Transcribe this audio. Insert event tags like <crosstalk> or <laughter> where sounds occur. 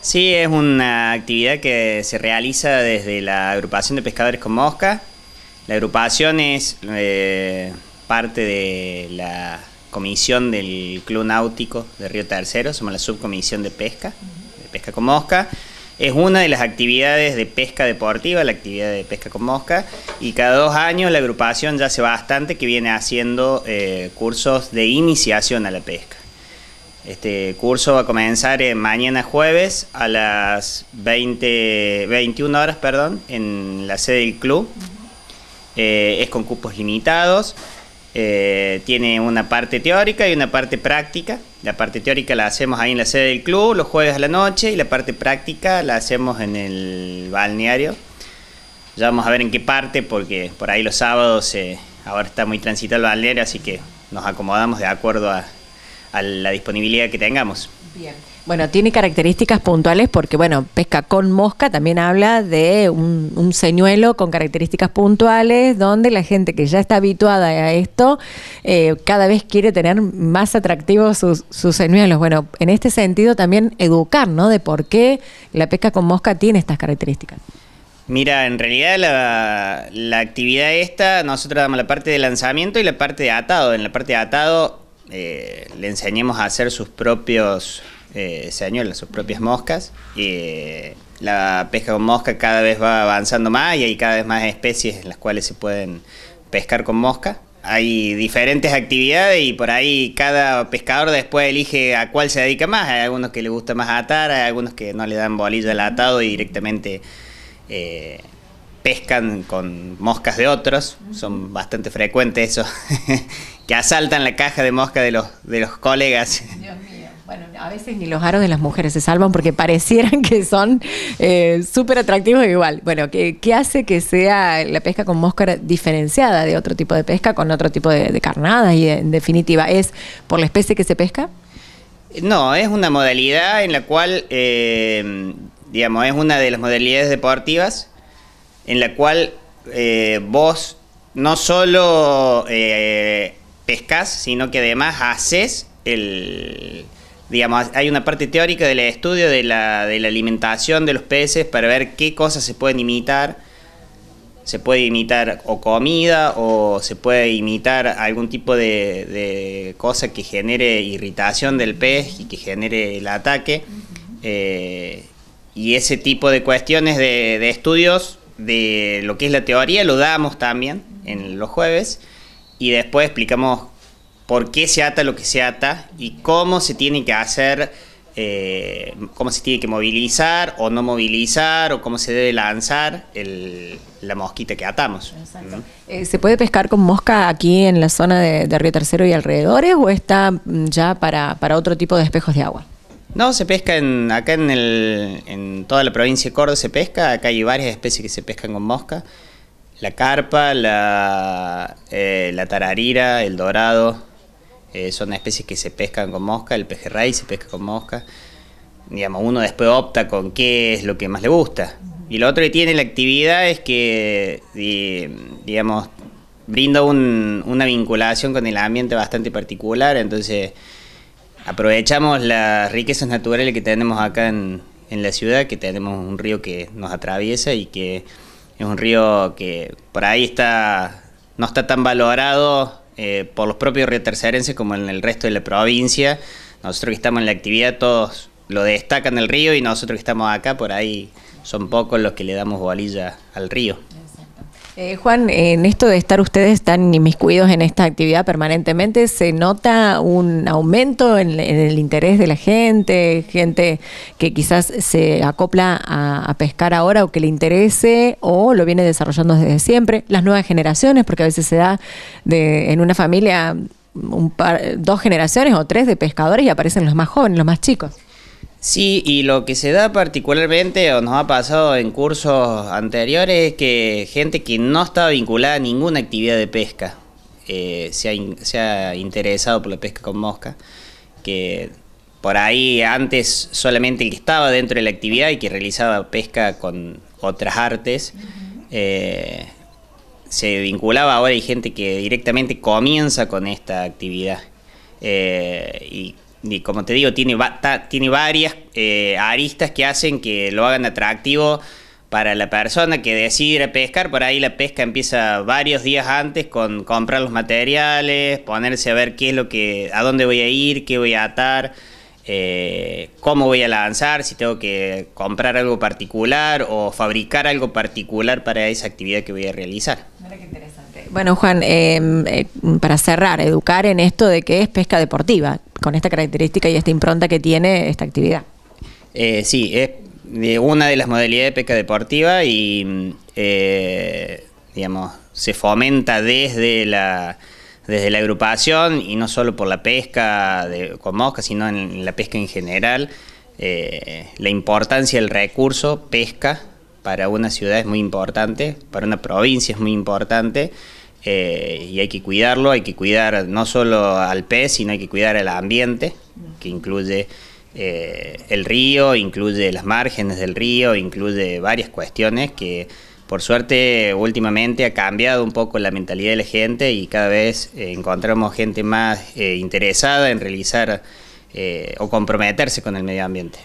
Sí, es una actividad que se realiza desde la agrupación de pescadores con mosca. La agrupación es eh, parte de la comisión del Club Náutico de Río Tercero, somos la subcomisión de pesca, de pesca con mosca. Es una de las actividades de pesca deportiva, la actividad de pesca con mosca, y cada dos años la agrupación ya hace bastante que viene haciendo eh, cursos de iniciación a la pesca. Este curso va a comenzar eh, mañana jueves a las 21 horas perdón, en la sede del club. Eh, es con cupos limitados. Eh, tiene una parte teórica y una parte práctica. La parte teórica la hacemos ahí en la sede del club los jueves a la noche y la parte práctica la hacemos en el balneario. Ya vamos a ver en qué parte porque por ahí los sábados ahora está muy transitado el balneario, así que nos acomodamos de acuerdo a, a la disponibilidad que tengamos. Bien. Bueno, tiene características puntuales porque, bueno, pesca con mosca también habla de un, señuelo con características puntuales donde la gente que ya está habituada a esto eh, cada vez quiere tener más atractivos sus, señuelos. Bueno, en este sentido también educar, ¿no? De por qué la pesca con mosca tiene estas características. Mira, en realidad la, la actividad esta, nosotros damos la parte de lanzamiento y la parte de atado. En la parte de atado eh, le enseñemos a hacer sus propios eh, señuelos, sus propias moscas. Eh, la pesca con mosca cada vez va avanzando más y hay cada vez más especies en las cuales se pueden pescar con mosca. Hay diferentes actividades y por ahí cada pescador después elige a cuál se dedica más. Hay algunos que le gusta más atar, hay algunos que no le dan bolillo al atado y directamente pescan con moscas de otros. Son bastante frecuentes esos, <laughs> que asaltan la caja de mosca de los, de los colegas. Dios mío. Bueno, a veces ni los aros de las mujeres se salvan porque parecieran que son eh, súper atractivos e igual. Bueno, ¿qué, hace que sea la pesca con mosca diferenciada de otro tipo de pesca, con otro tipo de, carnada? y en definitiva? ¿Es por la especie que se pesca? No, es una modalidad en la cual, eh, digamos, es una de las modalidades deportivas en la cual eh, vos no solo pescas, sino que además haces el... Digamos, hay una parte teórica del estudio de la, alimentación de los peces para ver qué cosas se pueden imitar. Se puede imitar o comida o se puede imitar algún tipo de, cosa que genere irritación del pez y que genere el ataque. Eh, y ese tipo de cuestiones de, estudios de lo que es la teoría lo damos también en los jueves y después explicamos por qué se ata lo que se ata y cómo se tiene que hacer, eh, cómo se tiene que movilizar o no movilizar o cómo se debe lanzar la mosquita que atamos. ¿Mm? Eh, ¿Se puede pescar con mosca aquí en la zona de, Río Tercero y alrededores o está mm, ya para, para, otro tipo de espejos de agua? No, se pesca en, acá en, en toda la provincia de Córdoba, se pesca, acá hay varias especies que se pescan con mosca. La carpa, eh, la, tararira, el dorado, eh, son especies que se pescan con mosca, el pejerrey se pesca con mosca. Digamos, uno después opta con qué es lo que más le gusta. Y lo otro que tiene la actividad es que, digamos, brinda una vinculación con el ambiente bastante particular, entonces aprovechamos las riquezas naturales que tenemos acá en, en la ciudad, que tenemos un río que nos atraviesa y que es un río que por ahí está no está tan valorado eh, por los propios tercerenses como en el resto de la provincia. Nosotros que estamos en la actividad todos lo destacan el río y nosotros que estamos acá por ahí son pocos los que le damos bolilla al río. Eh, Juan, en esto de estar ustedes tan inmiscuidos en esta actividad permanentemente, ¿se nota un aumento en, el interés de la gente? Gente que quizás se acopla a, pescar ahora o que le interese o lo viene desarrollando desde siempre. Las nuevas generaciones, porque a veces se da en una familia un dos generaciones o tres de pescadores y aparecen los más jóvenes, los más chicos. Sí, y lo que se da particularmente o nos ha pasado en cursos anteriores es que gente que no estaba vinculada a ninguna actividad de pesca eh, se, ha interesado por la pesca con mosca, que por ahí antes solamente el que estaba dentro de la actividad y que realizaba pesca con otras artes, eh, se vinculaba ahora hay gente que directamente comienza con esta actividad. Eh, y y como te digo, tiene, tiene varias eh, aristas que hacen que lo hagan atractivo para la persona que decide ir a pescar. Por ahí la pesca empieza varios días antes con comprar los materiales, ponerse a ver qué es lo que, a dónde voy a ir, qué voy a atar. Eh, cómo voy a lanzar, si tengo que comprar algo particular o fabricar algo particular para esa actividad que voy a realizar. Bueno, Juan, em, eh, para cerrar, educar en esto de que es pesca deportiva, con esta característica y esta impronta que tiene esta actividad. Eh, sí, es eh, una de las modalidades de pesca deportiva y, mm, eh, digamos, se fomenta desde la, desde la agrupación y no solo por la pesca con mosca, sino en la pesca en general. la importancia del recurso pesca para una ciudad es muy importante, para una provincia es muy importante. Eh, y hay que cuidarlo, hay que cuidar no solo al pez, sino hay que cuidar el ambiente, que incluye eh, el río, incluye las márgenes del río, incluye varias cuestiones que por suerte últimamente ha cambiado un poco la mentalidad de la gente y cada vez eh, encontramos gente más interesada en realizar o comprometerse con el medio ambiente.